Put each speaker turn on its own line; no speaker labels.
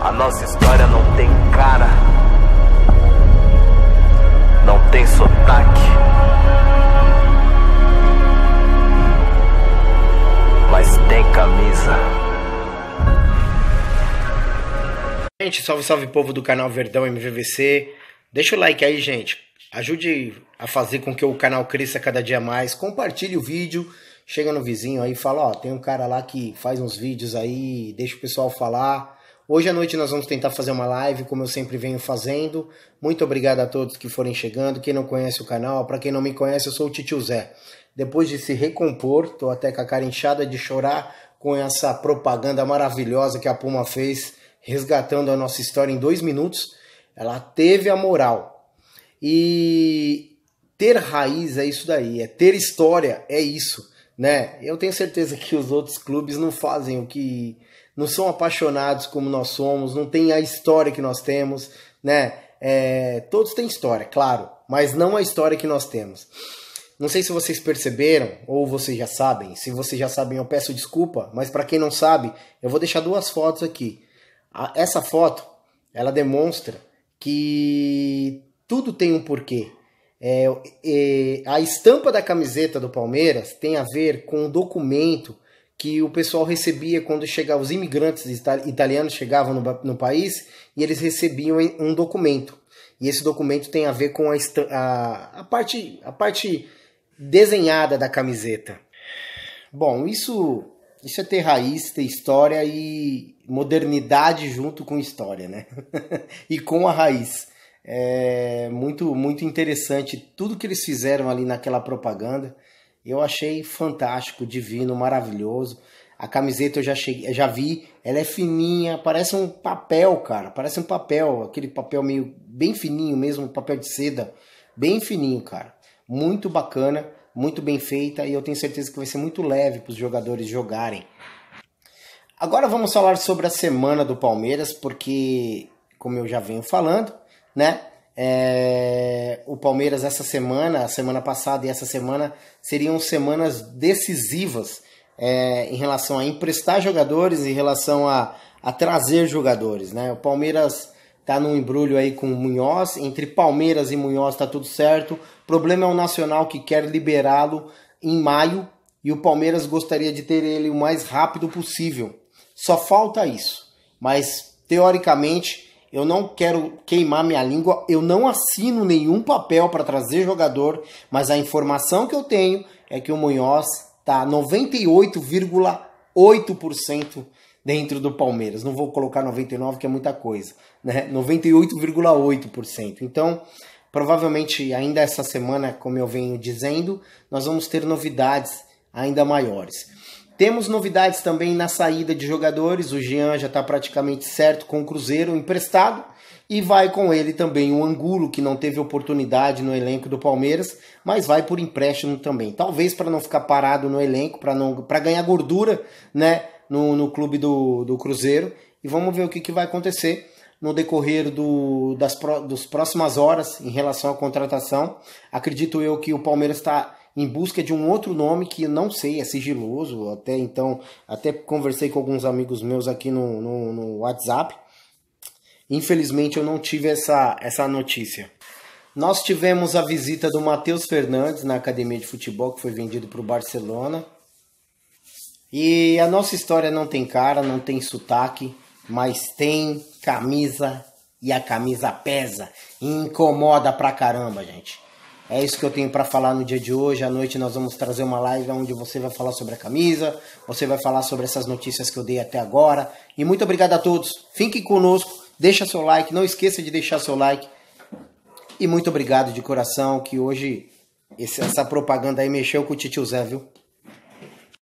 A nossa história não tem cara, não tem sotaque. Mas tem camisa. Gente, salve, salve povo do canal Verdão MVVC. Deixa o like aí, gente. Ajude a fazer com que o canal cresça cada dia mais. Compartilhe o vídeo. Chega no vizinho aí e fala, ó, tem um cara lá que faz uns vídeos aí, deixa o pessoal falar Hoje à noite nós vamos tentar fazer uma live, como eu sempre venho fazendo. Muito obrigado a todos que forem chegando. Quem não conhece o canal, para quem não me conhece, eu sou o Titio Zé. Depois de se recompor, tô até com a cara inchada de chorar com essa propaganda maravilhosa que a Puma fez, resgatando a nossa história em dois minutos. Ela teve a moral. E ter raiz é isso daí, é ter história, é isso né? Eu tenho certeza que os outros clubes não fazem o que não são apaixonados como nós somos, não tem a história que nós temos, né? É, todos têm história, claro, mas não a história que nós temos. Não sei se vocês perceberam ou vocês já sabem. Se vocês já sabem, eu peço desculpa, mas para quem não sabe, eu vou deixar duas fotos aqui. Essa foto, ela demonstra que tudo tem um porquê. É, é, a estampa da camiseta do Palmeiras tem a ver com um documento que o pessoal recebia quando chegavam os imigrantes italianos chegavam no, no, país e eles recebiam um documento. E esse documento tem a ver com a, a, a, parte, a parte desenhada da camiseta. Bom, isso, isso é ter raiz, ter história e modernidade junto com história, né? e com a raiz. É muito, muito interessante tudo que eles fizeram ali naquela propaganda. Eu achei fantástico, divino, maravilhoso. A camiseta eu já cheguei, eu já vi, ela é fininha, parece um papel, cara, parece um papel, aquele papel meio bem fininho mesmo, papel de seda, bem fininho, cara. Muito bacana, muito bem feita e eu tenho certeza que vai ser muito leve para os jogadores jogarem. Agora vamos falar sobre a semana do Palmeiras, porque como eu já venho falando, né? É, o Palmeiras essa semana, a semana passada e essa semana seriam semanas decisivas é, em relação a emprestar jogadores, em relação a, a trazer jogadores, né? O Palmeiras tá num embrulho aí com o Munhoz, entre Palmeiras e Munhoz tá tudo certo. O problema é o Nacional que quer liberá-lo em maio e o Palmeiras gostaria de ter ele o mais rápido possível. Só falta isso, mas teoricamente eu não quero queimar minha língua, eu não assino nenhum papel para trazer jogador, mas a informação que eu tenho é que o Munhoz está 98,8% dentro do Palmeiras. Não vou colocar 99 que é muita coisa, né? 98,8%. Então, provavelmente ainda essa semana, como eu venho dizendo, nós vamos ter novidades ainda maiores. Temos novidades também na saída de jogadores. O Jean já está praticamente certo com o Cruzeiro emprestado. E vai com ele também o Angulo, que não teve oportunidade no elenco do Palmeiras, mas vai por empréstimo também. Talvez para não ficar parado no elenco, para ganhar gordura né, no, no clube do, do Cruzeiro. E vamos ver o que, que vai acontecer no decorrer do, das pro, dos próximas horas em relação à contratação. Acredito eu que o Palmeiras está em busca de um outro nome que eu não sei, é sigiloso. Até então, até conversei com alguns amigos meus aqui no, no, no WhatsApp. Infelizmente, eu não tive essa, essa notícia. Nós tivemos a visita do Matheus Fernandes na academia de futebol, que foi vendido para o Barcelona. E a nossa história não tem cara, não tem sotaque, mas tem camisa e a camisa pesa. E incomoda pra caramba, gente. É isso que eu tenho para falar no dia de hoje. À noite nós vamos trazer uma live onde você vai falar sobre a camisa, você vai falar sobre essas notícias que eu dei até agora. E muito obrigado a todos. Fiquem conosco, deixa seu like, não esqueça de deixar seu like. E muito obrigado de coração que hoje essa propaganda aí mexeu com o Titio Zé, viu?